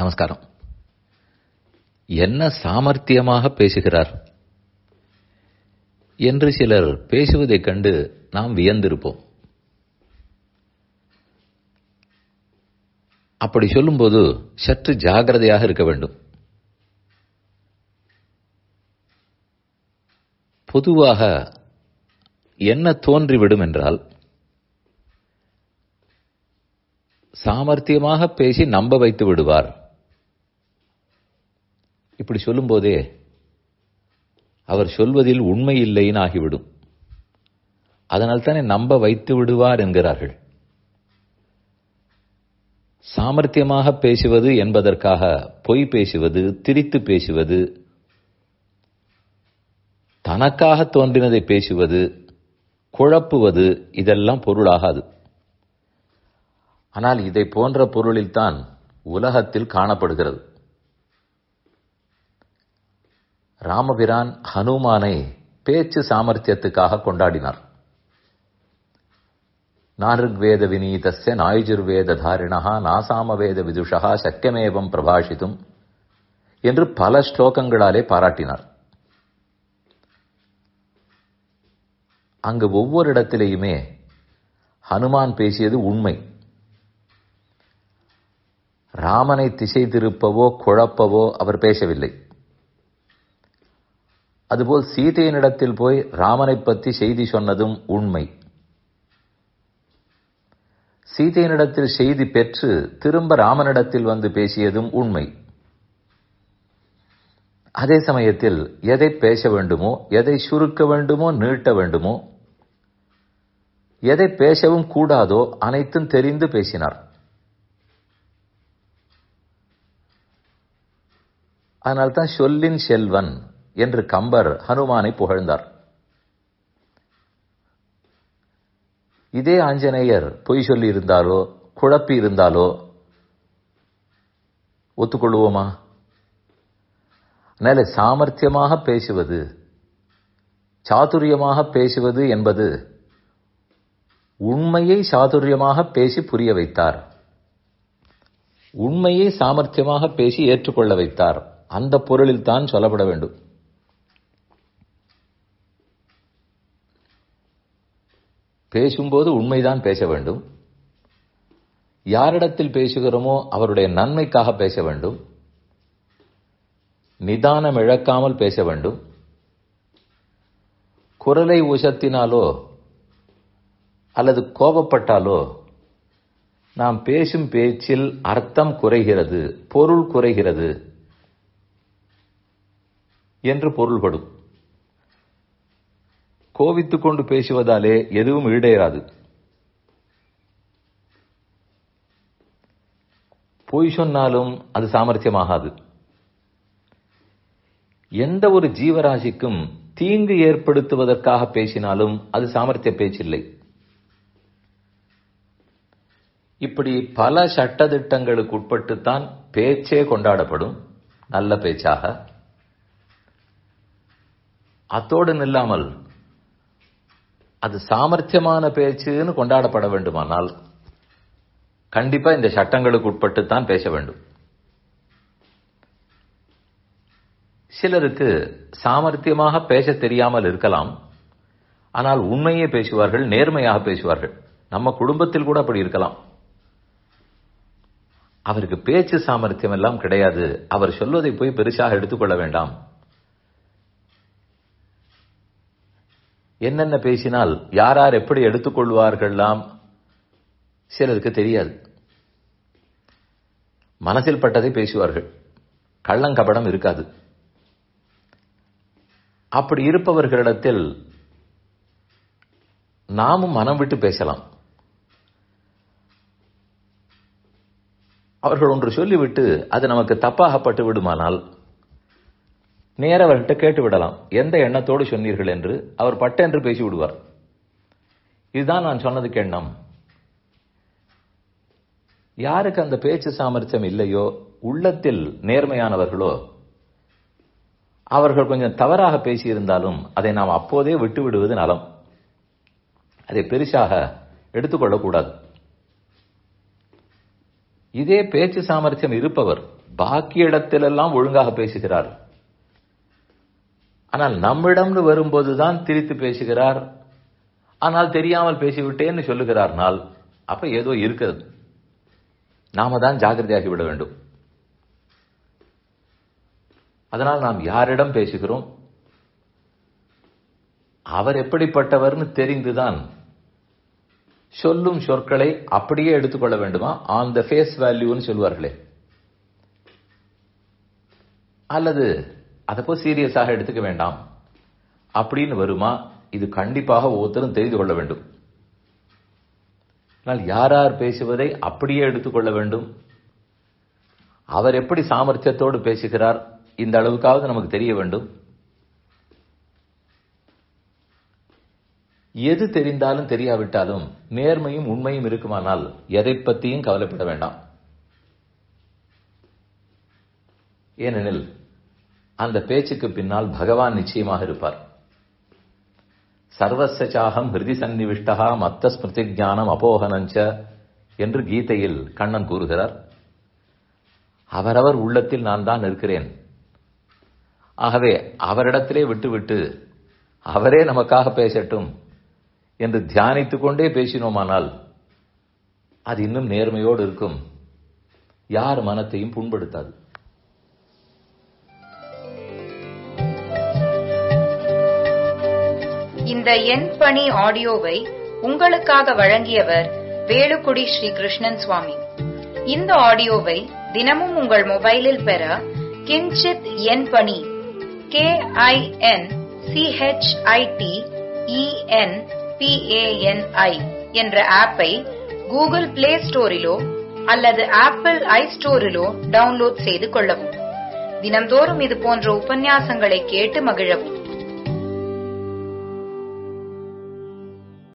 நமஸ்காரம் என்ன சாமர்த்தியமாக பேசுகிறார் என்று சிலர் பேசுவதைக் கண்டு நாம் வியந்திருப்போம் அப்படி சொல்லும்போது சற்று ஜாகிரதையாக இருக்க வேண்டும் பொதுவாக என்ன தோன்றிவிடும் என்றால் சாமர்த்தியமாக பேசி நம்ப வைத்து விடுவார் இப்படி சொல்லும்போதே அவர் சொல்வதில் உண்மை இல்லைன்னு ஆகிவிடும் அதனால் தானே நம்ப வைத்து விடுவார் என்கிறார்கள் சாமர்த்தியமாக பேசுவது என்பதற்காக பொய் பேசுவது திரித்து பேசுவது தனக்காக தோன்றினதை பேசுவது குழப்புவது இதெல்லாம் பொருளாகாது ஆனால் இதை போன்ற பொருளில்தான் உலகத்தில் காணப்படுகிறது ராமபிரான் ஹனுமானை பேச்சு சாமர்த்தியத்துக்காக கொண்டாடினார் நாருக்வேத வினீதஸ்ய நாயுஜுர்வேத தாரிணா நாசாமவேத விதுஷா சக்கியமேவம் பிரபாஷித்தும் என்று பல ஸ்லோகங்களாலே பாராட்டினார் அங்கு ஒவ்வொரு இடத்திலேயுமே ஹனுமான் பேசியது உண்மை ராமனை திசை திருப்பவோ குழப்பவோ அவர் பேசவில்லை அதுபோல் சீதையினிடத்தில் போய் ராமனை பற்றி செய்தி சொன்னதும் உண்மை சீதையினிடத்தில் செய்தி பெற்று திரும்ப ராமனிடத்தில் வந்து பேசியதும் உண்மை அதே சமயத்தில் எதை பேச வேண்டுமோ எதை சுருக்க வேண்டுமோ நீட்ட வேண்டுமோ எதை பேசவும் கூடாதோ அனைத்தும் தெரிந்து பேசினார் அதனால்தான் சொல்லின் செல்வன் என்று கம்பர் ஹனுமானை புகழ்ந்தார் இதே ஆஞ்சநேயர் பொய் சொல்லி இருந்தாலோ குழப்பி இருந்தாலோ ஒத்துக்கொள்வோமா அதனால சாமர்த்தியமாக பேசுவது சாதுரியமாக பேசுவது என்பது உண்மையை சாதுரியமாக பேசி புரிய வைத்தார் உண்மையை சாமர்த்தியமாக பேசி ஏற்றுக்கொள்ள வைத்தார் அந்த பொருளில் தான் சொல்லப்பட வேண்டும் பேசும்போது உண்மைதான் பேச வேண்டும் யாரிடத்தில் பேசுகிறோமோ அவருடைய நன்மைக்காக பேச வேண்டும் நிதானம் இழக்காமல் பேச வேண்டும் குரலை உசத்தினாலோ அல்லது கோபப்பட்டாலோ நாம் பேசும் பேச்சில் அர்த்தம் குறைகிறது பொருள் குறைகிறது என்று பொருள்படும் கோவித்துக் கொண்டு பேசுவதாலே எதுவும் ஈடேறாது பொய் சொன்னாலும் அது சாமர்த்தியமாகாது எந்த ஒரு ஜீவராசிக்கும் தீங்கு ஏற்படுத்துவதற்காக பேசினாலும் அது சாமர்த்திய பேச்சில்லை இப்படி பல சட்டத்திட்டங்களுக்கு உட்பட்டுத்தான் பேச்சே கொண்டாடப்படும் நல்ல பேச்சாக அத்தோடு நில்லாமல் அது சாமர்த்தியமான பேச்சுன்னு கொண்டாடப்பட வேண்டுமானால் கண்டிப்பா இந்த சட்டங்களுக்கு உட்பட்டு தான் பேச வேண்டும் சிலருக்கு சாமர்த்தியமாக பேச தெரியாமல் இருக்கலாம் ஆனால் உண்மையே பேசுவார்கள் நேர்மையாக பேசுவார்கள் நம்ம குடும்பத்தில் கூட அப்படி இருக்கலாம் அவருக்கு பேச்சு சாமர்த்தியம் எல்லாம் கிடையாது அவர் சொல்வதை போய் பெருசாக எடுத்துக்கொள்ள வேண்டாம் என்னென்ன பேசினால் யார் யார் எப்படி எடுத்துக்கொள்வார்கள்லாம் சிலருக்கு தெரியாது மனசில் பட்டதை பேசுவார்கள் கள்ளங்கபடம் இருக்காது அப்படி இருப்பவர்களிடத்தில் நாமும் மனம் விட்டு பேசலாம் அவர்கள் ஒன்று சொல்லிவிட்டு அது நமக்கு தப்பாகப்பட்டு விடுமானால் நேர அவர்கிட்ட விடலாம் எந்த எண்ணத்தோடு சொன்னீர்கள் என்று அவர் பட்டென்று பேசி விடுவார் இதுதான் நான் சொன்னதுக்கு எண்ணம் யாருக்கு அந்த பேச்சு சாமர்த்தியம் இல்லையோ உள்ளத்தில் நேர்மையானவர்களோ அவர்கள் கொஞ்சம் தவறாக பேசியிருந்தாலும் அதை நாம் அப்போதே விட்டு விடுவது நலம் அதை பெருசாக எடுத்துக்கொள்ளக்கூடாது இதே பேச்சு சாமர்த்தியம் இருப்பவர் பாக்கிய இடத்திலெல்லாம் ஒழுங்காக பேசுகிறார் ஆனால் நம்மிடம்னு வரும்போதுதான் திரித்து பேசுகிறார் ஆனால் தெரியாமல் பேசிவிட்டேன்னு சொல்லுகிறார்னால் அப்ப ஏதோ இருக்கிறது நாம தான் ஜாகிரதையாகி விட வேண்டும் அதனால் நாம் யாரிடம் பேசுகிறோம் அவர் எப்படிப்பட்டவர்னு தெரிந்துதான் சொல்லும் சொற்களை அப்படியே எடுத்துக்கொள்ள வேண்டுமா ஆன் த ஃபேஸ் வேல்யூன்னு சொல்வார்களே அல்லது அதப்போ சீரியஸாக எடுத்துக்க வேண்டாம் அப்படின்னு வருமா இது கண்டிப்பாக ஒவ்வொருத்தரும் தெரிந்து கொள்ள வேண்டும் ஆனால் யார் யார் பேசுவதை அப்படியே எடுத்துக்கொள்ள வேண்டும் அவர் எப்படி சாமர்த்தியத்தோடு பேசுகிறார் இந்த அளவுக்காவது நமக்கு தெரிய வேண்டும் எது தெரிந்தாலும் தெரியாவிட்டாலும் நேர்மையும் உண்மையும் இருக்குமானால் எதை பற்றியும் கவலைப்பட வேண்டாம் ஏனெனில் அந்த பேச்சுக்கு பின்னால் பகவான் நிச்சயமாக இருப்பார் சாகம் ஹிருதி சந்நிவிஷ்டகா மத்த ஸ்மிருதி ஜானம் அபோகனஞ்ச என்று கீதையில் கண்ணன் கூறுகிறார் அவரவர் உள்ளத்தில் நான் தான் இருக்கிறேன் ஆகவே அவரிடத்திலே விட்டுவிட்டு அவரே நமக்காக பேசட்டும் என்று தியானித்துக் கொண்டே பேசினோமானால் அது இன்னும் நேர்மையோடு இருக்கும் யார் மனத்தையும் புண்படுத்தாது இந்த என் பணி ஆடியோவை உங்களுக்காக வழங்கியவர் வேலுக்குடி ஸ்ரீ கிருஷ்ணன் சுவாமி இந்த ஆடியோவை தினமும் உங்கள் மொபைலில் பெற கிஞ்சித் என் பணி கே ஐ என் சிஹெச்ஐடி இஎன் பிஏஎன்ஐ என்ற ஆப்பை கூகுள் பிளே ஸ்டோரிலோ அல்லது ஆப்பிள் ஐ ஸ்டோரிலோ டவுன்லோட் செய்து கொள்ளவும் தினந்தோறும் இது போன்ற உபன்யாசங்களை கேட்டு மகிழவும்